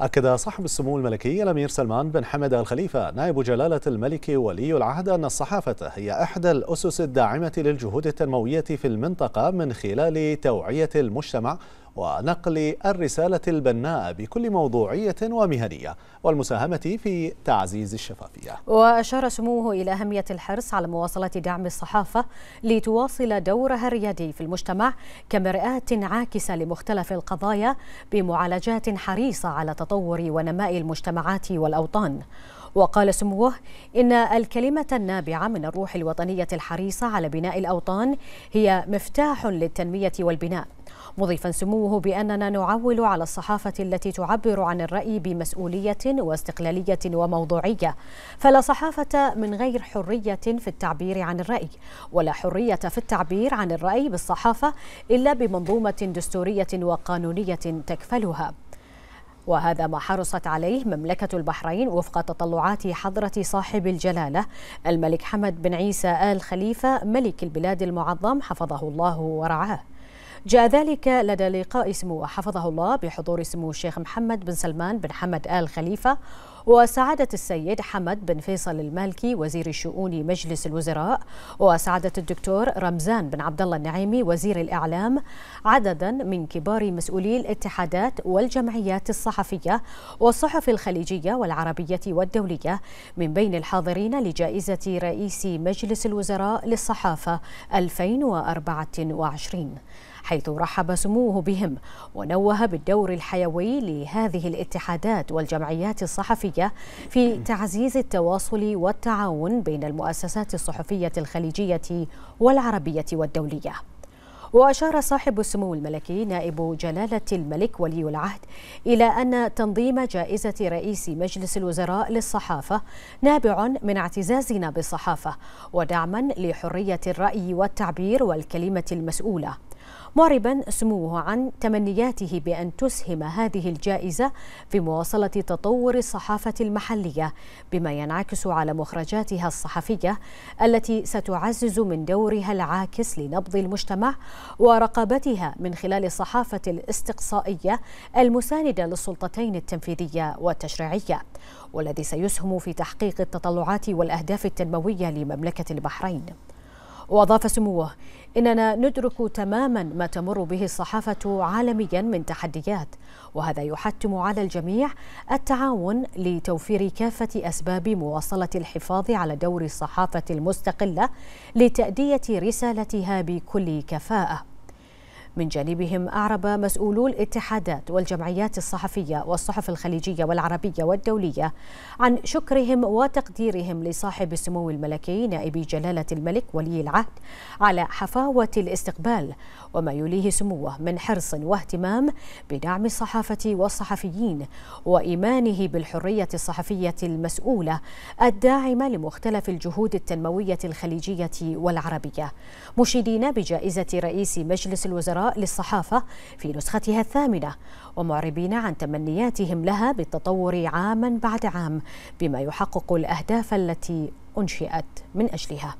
أكد صاحب السمو الملكي الأمير سلمان بن حمد الخليفة نائب جلالة الملك ولي العهد أن الصحافة هي إحدى الأسس الداعمة للجهود التنموية في المنطقة من خلال توعية المجتمع ونقل الرسالة البناء بكل موضوعية ومهنية والمساهمة في تعزيز الشفافية وأشار سموه إلى أهمية الحرص على مواصلة دعم الصحافة لتواصل دورها الريادي في المجتمع كمرآة عاكسة لمختلف القضايا بمعالجات حريصة على تطور ونماء المجتمعات والأوطان وقال سموه إن الكلمة النابعة من الروح الوطنية الحريصة على بناء الأوطان هي مفتاح للتنمية والبناء مضيفا سموه بأننا نعول على الصحافة التي تعبر عن الرأي بمسؤولية واستقلالية وموضوعية فلا صحافة من غير حرية في التعبير عن الرأي ولا حرية في التعبير عن الرأي بالصحافة إلا بمنظومة دستورية وقانونية تكفلها وهذا ما حرصت عليه مملكة البحرين وفق تطلعات حضرة صاحب الجلالة الملك حمد بن عيسى آل خليفة ملك البلاد المعظم حفظه الله ورعاه جاء ذلك لدى لقاء سمو حفظه الله بحضور سمو الشيخ محمد بن سلمان بن حمد آل خليفة وسعادة السيد حمد بن فيصل المالكي وزير شؤون مجلس الوزراء وسعادة الدكتور رمزان بن عبد الله النعيمي وزير الإعلام عددا من كبار مسؤولي الاتحادات والجمعيات الصحفية والصحف الخليجية والعربية والدولية من بين الحاضرين لجائزة رئيس مجلس الوزراء للصحافة 2024 حيث رحب سموه بهم ونوه بالدور الحيوي لهذه الاتحادات والجمعيات الصحفية في تعزيز التواصل والتعاون بين المؤسسات الصحفية الخليجية والعربية والدولية وأشار صاحب السمو الملكي نائب جلالة الملك ولي العهد إلى أن تنظيم جائزة رئيس مجلس الوزراء للصحافة نابع من اعتزازنا بالصحافة ودعما لحرية الرأي والتعبير والكلمة المسؤولة معربا سموه عن تمنياته بأن تسهم هذه الجائزة في مواصلة تطور الصحافة المحلية بما ينعكس على مخرجاتها الصحفية التي ستعزز من دورها العاكس لنبض المجتمع ورقابتها من خلال الصحافة الاستقصائية المساندة للسلطتين التنفيذية والتشريعية والذي سيسهم في تحقيق التطلعات والأهداف التنموية لمملكة البحرين وأضاف سموه إننا ندرك تماما ما تمر به الصحافة عالميا من تحديات وهذا يحتم على الجميع التعاون لتوفير كافة أسباب مواصلة الحفاظ على دور الصحافة المستقلة لتأدية رسالتها بكل كفاءة من جانبهم أعرب مسؤولو الاتحادات والجمعيات الصحفية والصحف الخليجية والعربية والدولية عن شكرهم وتقديرهم لصاحب السمو الملكي نائب جلالة الملك ولي العهد على حفاوة الاستقبال وما يليه سموه من حرص واهتمام بدعم الصحافة والصحفيين وإيمانه بالحرية الصحفية المسؤولة الداعمة لمختلف الجهود التنموية الخليجية والعربية مشيدين بجائزة رئيس مجلس الوزراء للصحافة في نسختها الثامنة ومعربين عن تمنياتهم لها بالتطور عاما بعد عام بما يحقق الأهداف التي أنشئت من أجلها